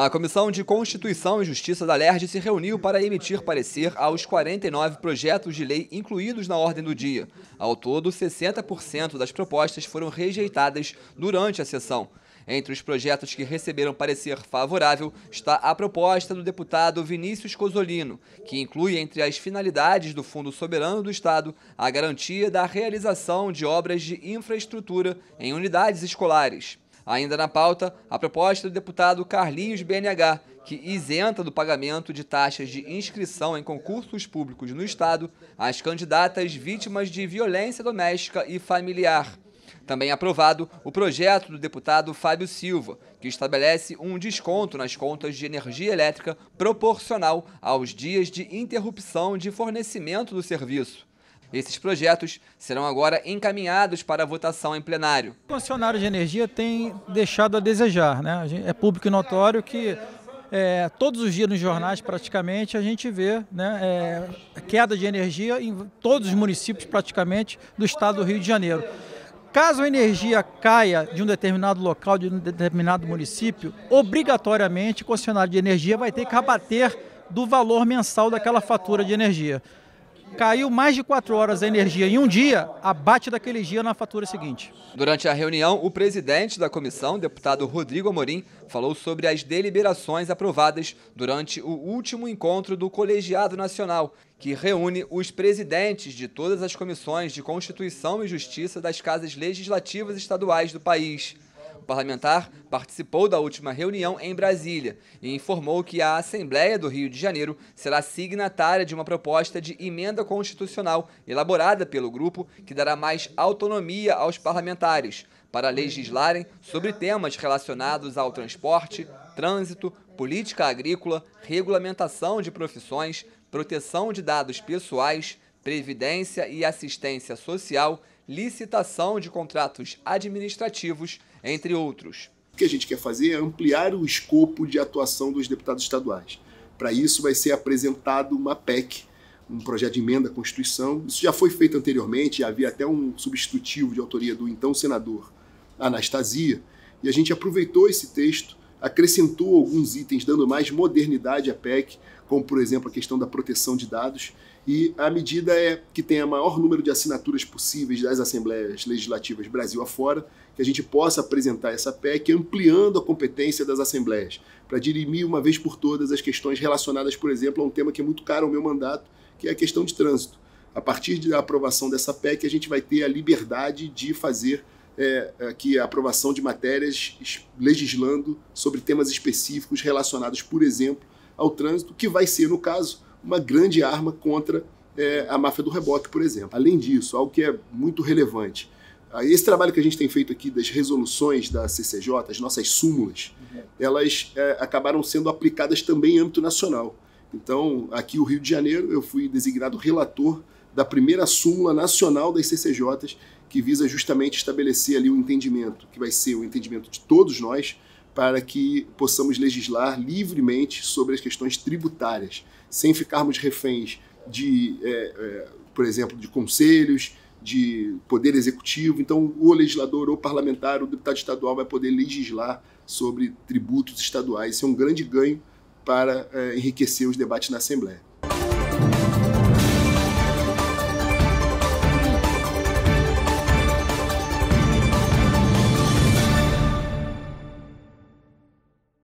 A Comissão de Constituição e Justiça da LERJ se reuniu para emitir parecer aos 49 projetos de lei incluídos na ordem do dia. Ao todo, 60% das propostas foram rejeitadas durante a sessão. Entre os projetos que receberam parecer favorável está a proposta do deputado Vinícius Cosolino, que inclui entre as finalidades do Fundo Soberano do Estado a garantia da realização de obras de infraestrutura em unidades escolares. Ainda na pauta, a proposta do deputado Carlinhos BNH, que isenta do pagamento de taxas de inscrição em concursos públicos no Estado as candidatas vítimas de violência doméstica e familiar. Também aprovado o projeto do deputado Fábio Silva, que estabelece um desconto nas contas de energia elétrica proporcional aos dias de interrupção de fornecimento do serviço. Esses projetos serão agora encaminhados para votação em plenário. O concessionário de energia tem deixado a desejar. Né? É público e notório que é, todos os dias nos jornais, praticamente, a gente vê né, é, queda de energia em todos os municípios, praticamente, do estado do Rio de Janeiro. Caso a energia caia de um determinado local, de um determinado município, obrigatoriamente o concessionário de energia vai ter que abater do valor mensal daquela fatura de energia caiu mais de 4 horas a energia em um dia, abate daquele dia na fatura seguinte. Durante a reunião, o presidente da comissão, deputado Rodrigo Amorim, falou sobre as deliberações aprovadas durante o último encontro do Colegiado Nacional, que reúne os presidentes de todas as comissões de Constituição e Justiça das casas legislativas estaduais do país parlamentar participou da última reunião em Brasília e informou que a Assembleia do Rio de Janeiro será signatária de uma proposta de emenda constitucional elaborada pelo grupo que dará mais autonomia aos parlamentares para legislarem sobre temas relacionados ao transporte, trânsito, política agrícola, regulamentação de profissões, proteção de dados pessoais Previdência e Assistência Social, licitação de contratos administrativos, entre outros. O que a gente quer fazer é ampliar o escopo de atuação dos deputados estaduais. Para isso, vai ser apresentado uma PEC, um projeto de emenda à Constituição. Isso já foi feito anteriormente, havia até um substitutivo de autoria do então senador Anastasia, e a gente aproveitou esse texto acrescentou alguns itens dando mais modernidade à PEC, como por exemplo a questão da proteção de dados, e a medida é que tenha maior número de assinaturas possíveis das assembleias legislativas Brasil afora, que a gente possa apresentar essa PEC ampliando a competência das assembleias, para dirimir uma vez por todas as questões relacionadas, por exemplo, a um tema que é muito caro ao meu mandato, que é a questão de trânsito. A partir da aprovação dessa PEC, a gente vai ter a liberdade de fazer é, aqui a aprovação de matérias legislando sobre temas específicos relacionados, por exemplo, ao trânsito, que vai ser, no caso, uma grande arma contra é, a máfia do reboque, por exemplo. Além disso, algo que é muito relevante, ah, esse trabalho que a gente tem feito aqui das resoluções da CCJ, as nossas súmulas, uhum. elas é, acabaram sendo aplicadas também em âmbito nacional. Então, aqui o Rio de Janeiro, eu fui designado relator da primeira súmula nacional das CCJs, que visa justamente estabelecer ali o um entendimento, que vai ser o um entendimento de todos nós, para que possamos legislar livremente sobre as questões tributárias, sem ficarmos reféns de, é, é, por exemplo, de conselhos, de poder executivo. Então, o legislador, o parlamentar, o deputado estadual vai poder legislar sobre tributos estaduais. Isso é um grande ganho para é, enriquecer os debates na Assembleia.